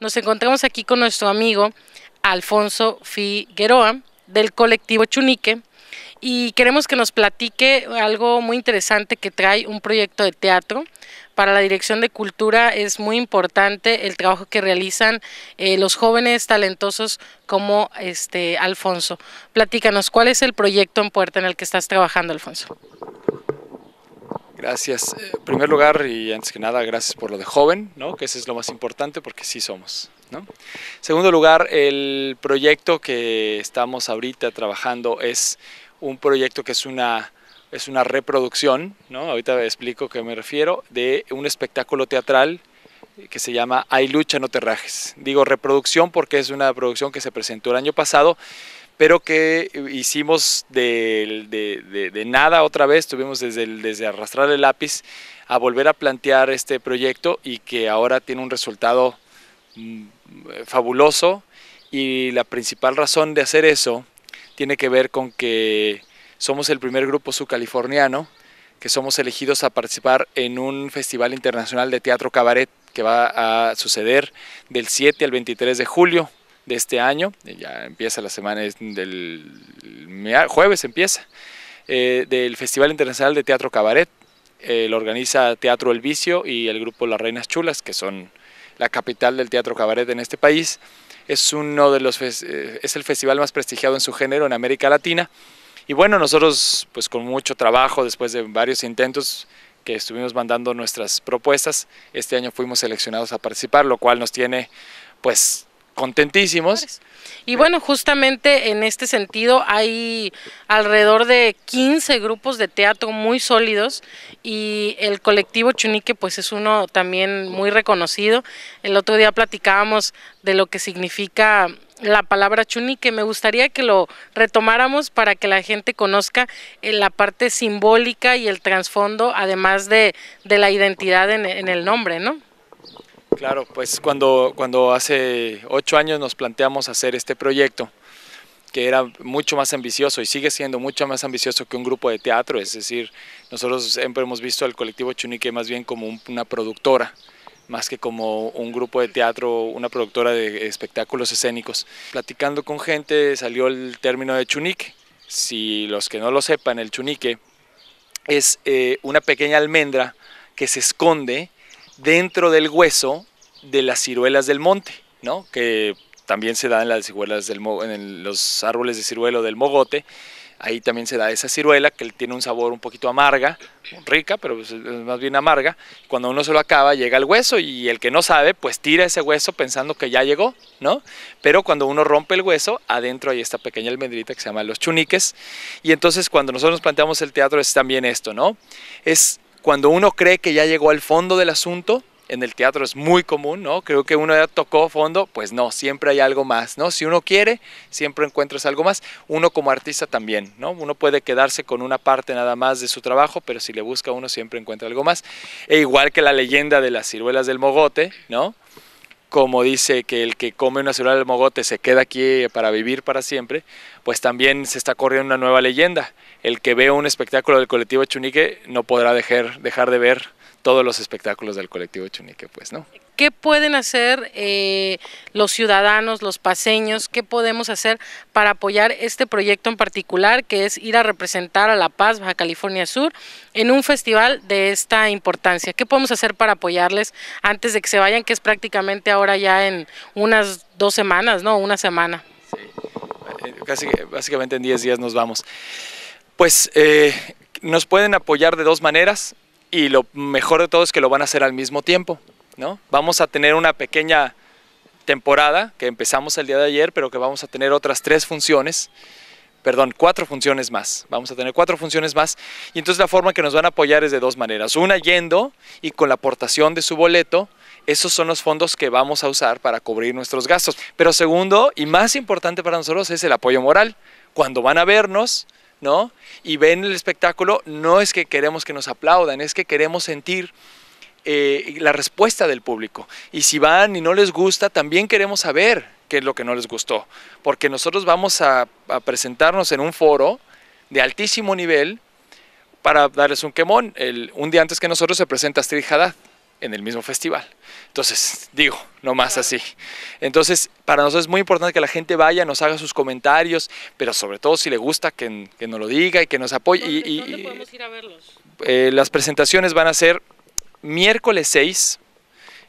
Nos encontramos aquí con nuestro amigo Alfonso Figueroa del colectivo Chunique y queremos que nos platique algo muy interesante que trae un proyecto de teatro. Para la Dirección de Cultura es muy importante el trabajo que realizan eh, los jóvenes talentosos como este Alfonso. Platícanos, ¿cuál es el proyecto en puerta en el que estás trabajando, Alfonso? Gracias. Eh, en primer lugar, y antes que nada, gracias por lo de joven, ¿no? que ese es lo más importante porque sí somos. ¿no? En segundo lugar, el proyecto que estamos ahorita trabajando es un proyecto que es una, es una reproducción, ¿no? ahorita explico a qué me refiero, de un espectáculo teatral que se llama Hay lucha, no te rajes. Digo reproducción porque es una producción que se presentó el año pasado, pero que hicimos de, nada otra vez, tuvimos desde, desde arrastrar el lápiz a volver a plantear este proyecto y que ahora tiene un resultado mm, fabuloso y la principal razón de hacer eso tiene que ver con que somos el primer grupo subcaliforniano que somos elegidos a participar en un festival internacional de teatro cabaret que va a suceder del 7 al 23 de julio de este año. Eh, ya empieza la semana del jueves, empieza. Eh, del Festival Internacional de Teatro Cabaret. Eh, lo organiza Teatro El Vicio y el grupo Las Reinas Chulas, que son la capital del teatro cabaret en este país. Es, uno de los, es el festival más prestigiado en su género en América Latina. Y bueno, nosotros pues con mucho trabajo, después de varios intentos, estuvimos mandando nuestras propuestas. Este año fuimos seleccionados a participar, lo cual nos tiene pues contentísimos. Y bueno, justamente en este sentido hay alrededor de 15 grupos de teatro muy sólidos y el colectivo Chunique pues es uno también muy reconocido. El otro día platicábamos de lo que significa la palabra chunique. Me gustaría que lo retomáramos para que la gente conozca eh, la parte simbólica y el trasfondo, además de, de la identidad en, el nombre, ¿no? Claro, pues cuando, cuando hace ocho años nos planteamos hacer este proyecto, que era mucho más ambicioso y sigue siendo mucho más ambicioso que un grupo de teatro, es decir, nosotros siempre hemos visto al colectivo Chunique más bien como una productora, más que como un grupo de teatro, una productora de espectáculos escénicos. Platicando con gente salió el término de chunique. Si los que no lo sepan, el chunique es eh, una pequeña almendra que se esconde dentro del hueso de las ciruelas del monte, ¿no? que también se da en las ciruelas del en los árboles de ciruelo del mogote Ahí también se da esa ciruela que tiene un sabor un poquito amarga, rica, pero más bien amarga. Cuando uno se lo acaba, llega el hueso y el que no sabe, pues tira ese hueso pensando que ya llegó, ¿no? Pero cuando uno rompe el hueso, adentro hay esta pequeña almendrita que se llama los chuniques. Y entonces cuando nosotros planteamos el teatro es también esto, ¿no? Es cuando uno cree que ya llegó al fondo del asunto, en el teatro es muy común, ¿no? Creo que uno ya tocó fondo, pues no, siempre hay algo más, ¿no? Si uno quiere, siempre encuentras algo más. Uno como artista también, ¿no? Uno puede quedarse con una parte nada más de su trabajo, pero si le busca uno siempre encuentra algo más. E igual que la leyenda de las ciruelas del mogote, ¿no? Como dice que el que come una ciruela del mogote se queda aquí para vivir para siempre, pues también se está corriendo una nueva leyenda. El que ve un espectáculo del colectivo Chunique no podrá dejar, dejar de ver todos los espectáculos del colectivo Chunique, pues, ¿no? ¿Qué pueden hacer eh, los ciudadanos, los paseños? ¿Qué podemos hacer para apoyar este proyecto en particular, que es ir a representar a La Paz, Baja California Sur, en un festival de esta importancia? ¿Qué podemos hacer para apoyarles antes de que se vayan, que es prácticamente ahora ya en unas dos semanas, ¿no? Una semana. Sí, eh, Casi, básicamente en 10 días nos vamos. Pues eh, nos pueden apoyar de dos maneras y lo mejor de todo es que lo van a hacer al mismo tiempo. ¿no? Vamos a tener una pequeña temporada que empezamos el día de ayer, pero que vamos a tener otras tres funciones, perdón, cuatro funciones más. Vamos a tener cuatro funciones más y entonces la forma que nos van a apoyar es de dos maneras. Una yendo y con la aportación de su boleto, esos son los fondos que vamos a usar para cubrir nuestros gastos. Pero segundo y más importante para nosotros es el apoyo moral. Cuando van a vernos, ¿no? Y ven el espectáculo, no es que queremos que nos aplaudan, es que queremos sentir eh, la respuesta del público. Y si van y no les gusta, también queremos saber qué es lo que no les gustó, porque nosotros vamos a, presentarnos en un foro de altísimo nivel para darles un quemón. El, un día antes que nosotros se presenta Astrid Haddad en el mismo festival. Entonces, digo, no más así. Entonces, para nosotros es muy importante que la gente vaya, nos haga sus comentarios, pero sobre todo si le gusta, que, que nos lo diga y que nos apoye. ¿Dónde, y, podemos ir a verlos? Eh, las presentaciones van a ser miércoles 6,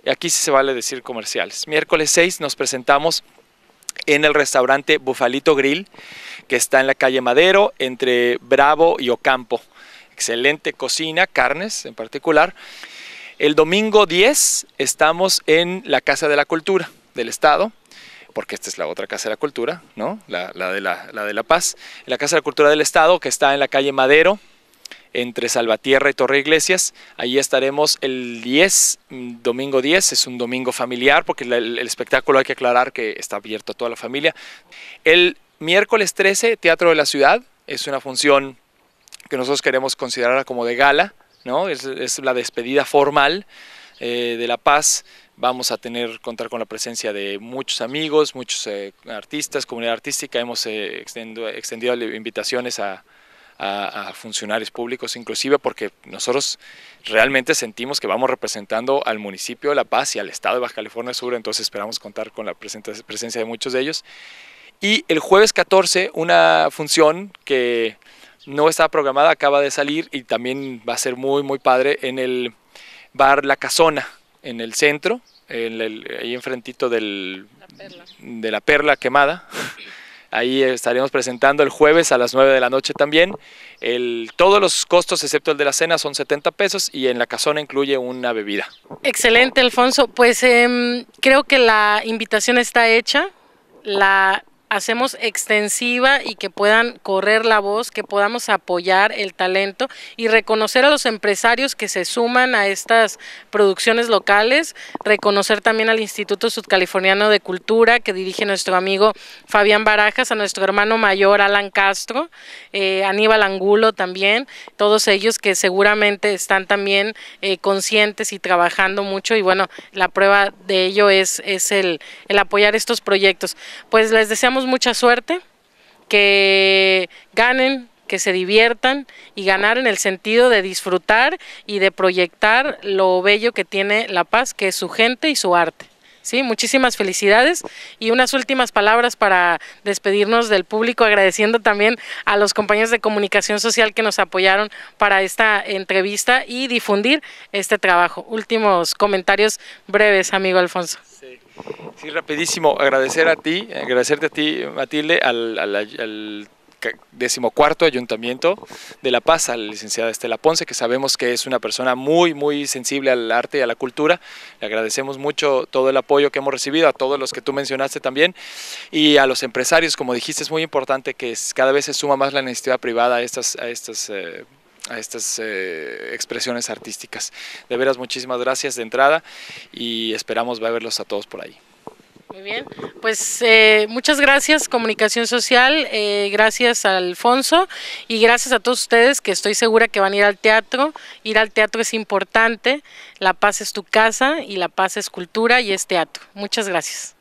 aquí sí se vale decir comerciales. Miércoles 6 nos presentamos en el restaurante Bufalito Grill, que está en la calle Madero, entre Bravo y Ocampo. Excelente cocina, carnes en particular. El domingo 10 estamos en la Casa de la Cultura del Estado, porque esta es la otra Casa de la Cultura, ¿no? La, de, la, Paz. la Casa de la Cultura del Estado, que está en la calle Madero, entre Salvatierra y Torre Iglesias. Allí estaremos el 10, domingo 10, es un domingo familiar porque el, espectáculo hay que aclarar que está abierto a toda la familia. El miércoles 13, Teatro de la Ciudad, es una función que nosotros queremos considerar como de gala, es, la despedida formal eh, de La Paz. Vamos a tener contar con la presencia de muchos amigos, muchos eh, artistas, comunidad artística. Hemos eh, extendido invitaciones a, a, funcionarios públicos, inclusive porque nosotros realmente sentimos que vamos representando al municipio de La Paz y al estado de Baja California Sur, entonces esperamos contar con la presencia de muchos de ellos. Y el jueves 14, una función que no estaba programada, acaba de salir y también va a ser muy, muy padre en el bar La Casona, en el centro, en el, ahí enfrentito del, de la perla quemada. Ahí estaremos presentando el jueves a las 9 de la noche también. El, todos los costos, excepto el de la cena, son 70 pesos y en la casona incluye una bebida. Excelente, Alfonso. Pues em, creo que la invitación está hecha. La hacemos extensiva y que puedan correr la voz, que podamos apoyar el talento y reconocer a los empresarios que se suman a estas producciones locales, reconocer también al Instituto Sudcaliforniano de Cultura que dirige nuestro amigo Fabián Barajas, a nuestro hermano mayor Alan Castro, eh, Aníbal Angulo también, todos ellos que seguramente están también eh, conscientes y trabajando mucho y bueno, la prueba de ello es, es el, el apoyar estos proyectos. Pues les deseamos mucha suerte, que ganen, que se diviertan y ganar en el sentido de disfrutar y de proyectar lo bello que tiene La Paz, que es su gente y su arte. Sí, muchísimas felicidades y unas últimas palabras para despedirnos del público, agradeciendo también a los compañeros de comunicación social que nos apoyaron para esta entrevista y difundir este trabajo. Últimos comentarios breves, amigo Alfonso. Sí, rapidísimo, agradecer a ti, agradecerte a ti, Matilde, al, al, decimocuarto ayuntamiento de La Paz, a la licenciada Estela Ponce, que sabemos que es una persona muy, muy sensible al arte y a la cultura. Le agradecemos mucho todo el apoyo que hemos recibido, a todos los que tú mencionaste también, y a los empresarios, como dijiste, es muy importante que cada vez se suma más la iniciativa privada a estas... A estas eh, a estas eh, expresiones artísticas. De veras, muchísimas gracias de entrada y esperamos verlos a todos por ahí. Muy bien, pues eh, muchas gracias Comunicación Social, eh, gracias a Alfonso y gracias a todos ustedes que estoy segura que van a ir al teatro. Ir al teatro es importante, la paz es tu casa y la paz es cultura y es teatro. Muchas gracias.